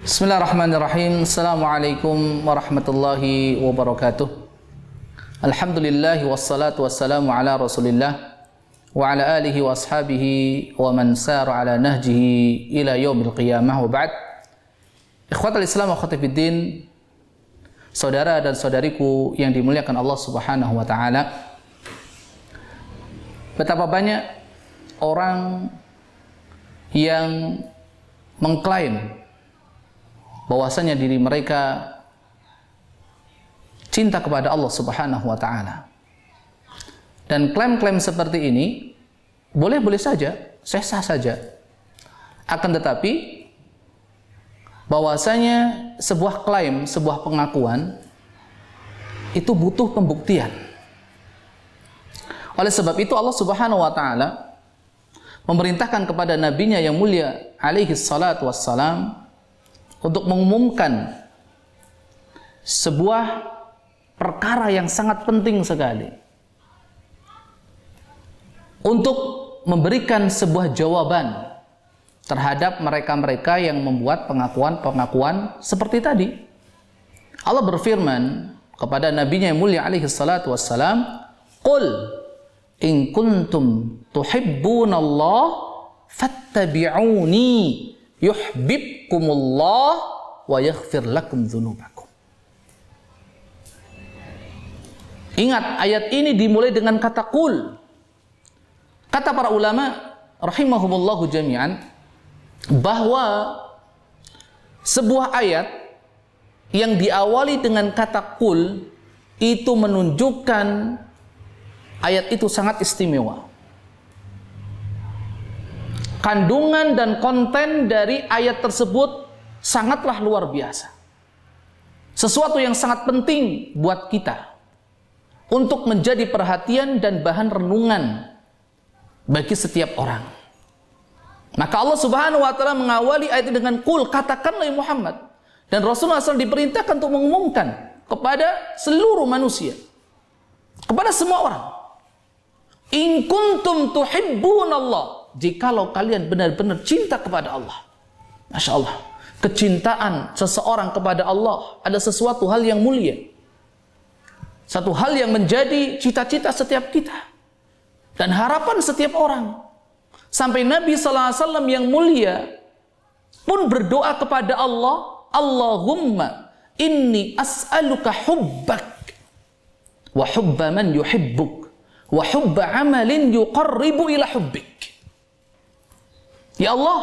Bismillahirrahmanirrahim. Assalamualaikum warahmatullahi wabarakatuh. Alhamdulillahi wassalatu wassalamu ala Rasulillah wa ala alihi wa ashabihi wa man saru ala nahjihi ila yawmil qiyamah wa ba'd. Ikhwat al Islam wa khatibiddin, saudara dan saudariku yang dimuliakan Allah Subhanahu wa taala. Betapa banyak orang yang mengklaim bahwasanya diri mereka cinta kepada Allah Subhanahu wa taala. Dan klaim-klaim seperti ini boleh-boleh saja, sah-sah saja. Akan tetapi bahwasanya sebuah klaim, sebuah pengakuan itu butuh pembuktian. Oleh sebab itu Allah Subhanahu wa taala memerintahkan kepada nabinya yang mulia alaihi salatu wassalam untuk mengumumkan sebuah perkara yang sangat penting sekali untuk memberikan sebuah jawaban terhadap mereka-mereka yang membuat pengakuan-pengakuan seperti tadi. Allah berfirman kepada nabinya yang mulia alaihi salatu wassalam, "Qul in kuntum tuhibbuna Allah fattabi'uni yuhibbukumullah wa yaghfir lakum dzunubakum. Ingat ayat ini dimulai dengan kata kul. Kata para ulama rahimahumullahu jami'an bahwa sebuah ayat yang diawali dengan kata kul itu menunjukkan ayat itu sangat istimewa kandungan dan konten dari ayat tersebut sangatlah luar biasa. Sesuatu yang sangat penting buat kita untuk menjadi perhatian dan bahan renungan bagi setiap orang. Maka Allah Subhanahu wa taala mengawali ayat itu dengan kul katakanlah ya Muhammad dan Rasulullah SAW diperintahkan untuk mengumumkan kepada seluruh manusia kepada semua orang in kuntum tuhibbun Allah jikalau kalian benar-benar cinta kepada Allah. Masya Allah. Kecintaan seseorang kepada Allah ada sesuatu hal yang mulia. Satu hal yang menjadi cita-cita setiap kita. Dan harapan setiap orang. Sampai Nabi SAW yang mulia pun berdoa kepada Allah. Allahumma inni as'aluka hubbak. Wa hubba man yuhibbuk. Wa hubba amalin yuqarribu ila hubbik. Ya Allah,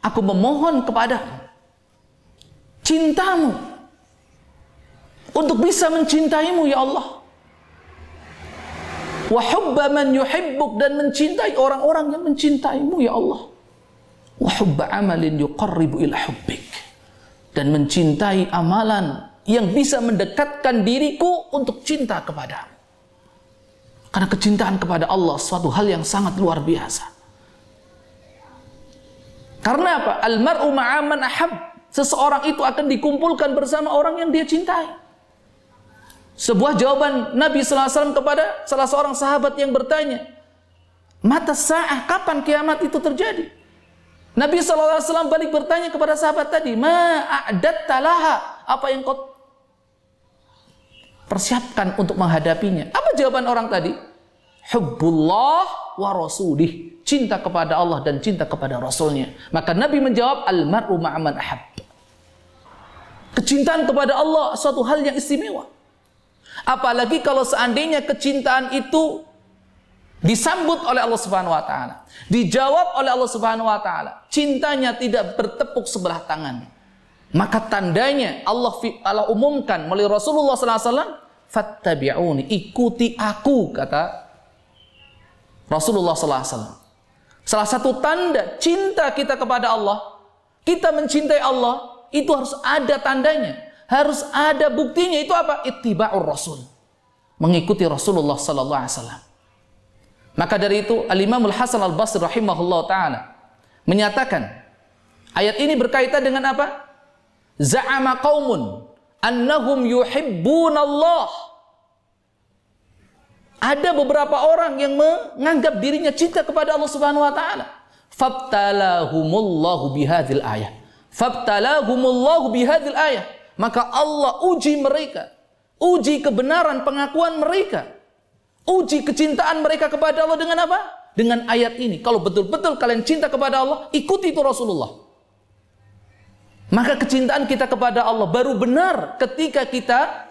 aku memohon kepadamu cintamu untuk bisa mencintaimu ya Allah. Wa hubba man yuhibbuk dan mencintai orang-orang yang mencintaimu ya Allah. Wa hubba amalin yuqarribu ila hubbik dan mencintai amalan yang bisa mendekatkan diriku untuk cinta kepadamu. Karena kecintaan kepada Allah suatu hal yang sangat luar biasa. Karena apa? Almaru ma'aman ahab. Seseorang itu akan dikumpulkan bersama orang yang dia cintai. Sebuah jawaban Nabi SAW kepada salah seorang sahabat yang bertanya, mata sah kapan kiamat itu terjadi? Nabi SAW balik bertanya kepada sahabat tadi, ma'adat talaha, apa yang kau persiapkan untuk menghadapinya? Apa jawaban orang tadi? hubbullah wa rasulih. Cinta kepada Allah dan cinta kepada Rasulnya. Maka Nabi menjawab, Al-mar'u ma'aman ahab. Kecintaan kepada Allah suatu hal yang istimewa. Apalagi kalau seandainya kecintaan itu disambut oleh Allah Subhanahu wa taala, dijawab oleh Allah Subhanahu wa taala. Cintanya tidak bertepuk sebelah tangan. Maka tandanya Allah Allah umumkan melalui Rasulullah sallallahu alaihi wasallam, "Fattabi'uni, ikuti aku," kata Rasulullah SAW. Salah satu tanda cinta kita kepada Allah, kita mencintai Allah, itu harus ada tandanya. Harus ada buktinya. Itu apa? Ittiba'ur Rasul. Mengikuti Rasulullah SAW. Maka dari itu, Al-Imamul Hasan Al-Basri rahimahullah ta'ala menyatakan, ayat ini berkaitan dengan apa? Za'ama qawmun annahum yuhibbunallah ada beberapa orang yang menganggap dirinya cinta kepada Allah Subhanahu wa taala. Fabtalahumullahu bihadzal ayah. Fabtalahumullahu bihadzal ayah. Maka Allah uji mereka. Uji kebenaran pengakuan mereka. Uji kecintaan mereka kepada Allah dengan apa? Dengan ayat ini. Kalau betul-betul kalian cinta kepada Allah, ikuti itu Rasulullah. Maka kecintaan kita kepada Allah baru benar ketika kita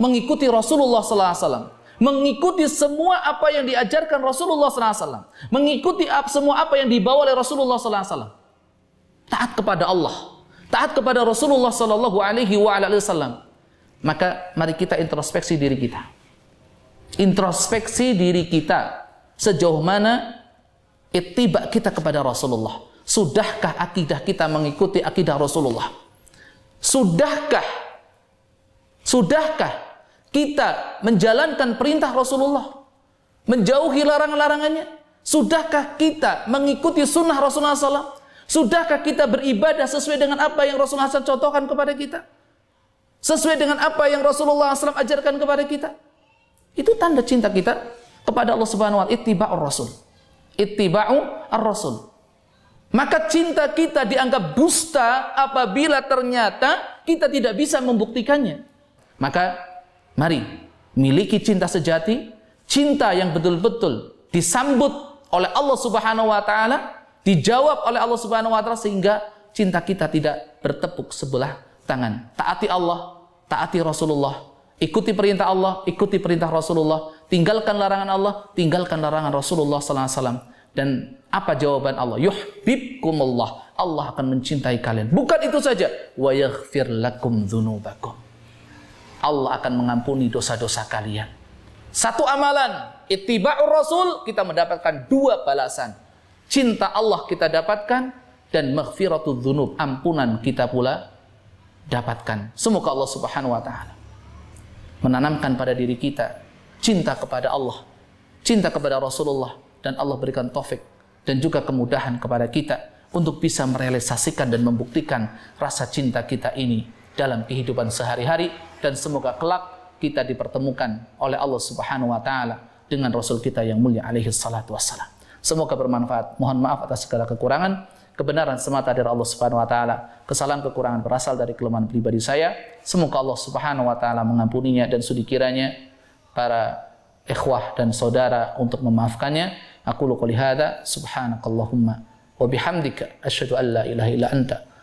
mengikuti Rasulullah sallallahu alaihi wasallam mengikuti semua apa yang diajarkan Rasulullah SAW, mengikuti semua apa yang dibawa oleh Rasulullah SAW, taat kepada Allah, taat kepada Rasulullah Sallallahu Alaihi Wasallam, maka mari kita introspeksi diri kita, introspeksi diri kita sejauh mana ittiba kita kepada Rasulullah. Sudahkah akidah kita mengikuti akidah Rasulullah? Sudahkah? Sudahkah kita menjalankan perintah Rasulullah, menjauhi larangan-larangannya? Sudahkah kita mengikuti sunnah Rasulullah SAW? Sudahkah kita beribadah sesuai dengan apa yang Rasulullah SAW contohkan kepada kita? Sesuai dengan apa yang Rasulullah SAW ajarkan kepada kita? Itu tanda cinta kita kepada Allah Subhanahu wa taala, ittiba'ur rasul. Ittiba'u ar-rasul. Maka cinta kita dianggap dusta apabila ternyata kita tidak bisa membuktikannya. Maka Mari miliki cinta sejati, cinta yang betul-betul disambut oleh Allah Subhanahu wa taala, dijawab oleh Allah Subhanahu wa taala sehingga cinta kita tidak bertepuk sebelah tangan. Taati Allah, taati Rasulullah, ikuti perintah Allah, ikuti perintah Rasulullah, tinggalkan larangan Allah, tinggalkan larangan Rasulullah sallallahu alaihi wasallam. Dan apa jawaban Allah? Yuhibbukumullah. Allah akan mencintai kalian. Bukan itu saja. Wa yaghfir lakum dzunubakum. Allah akan mengampuni dosa-dosa kalian. Satu amalan, itiba'ur rasul, kita mendapatkan dua balasan. Cinta Allah kita dapatkan, dan maghfiratul dhunub, ampunan kita pula dapatkan. Semoga Allah subhanahu wa ta'ala menanamkan pada diri kita cinta kepada Allah, cinta kepada Rasulullah, dan Allah berikan taufik dan juga kemudahan kepada kita untuk bisa merealisasikan dan membuktikan rasa cinta kita ini dalam kehidupan sehari-hari dan semoga kelak kita dipertemukan oleh Allah Subhanahu wa taala dengan rasul kita yang mulia alaihi salatu wassalam. Semoga bermanfaat. Mohon maaf atas segala kekurangan. Kebenaran semata dari Allah Subhanahu wa taala. Kesalahan kekurangan berasal dari kelemahan pribadi saya. Semoga Allah Subhanahu wa taala mengampuninya dan sudikiranya para ikhwah dan saudara untuk memaafkannya. Aku qul hadza subhanakallahumma wa bihamdika asyhadu an la ilaha illa anta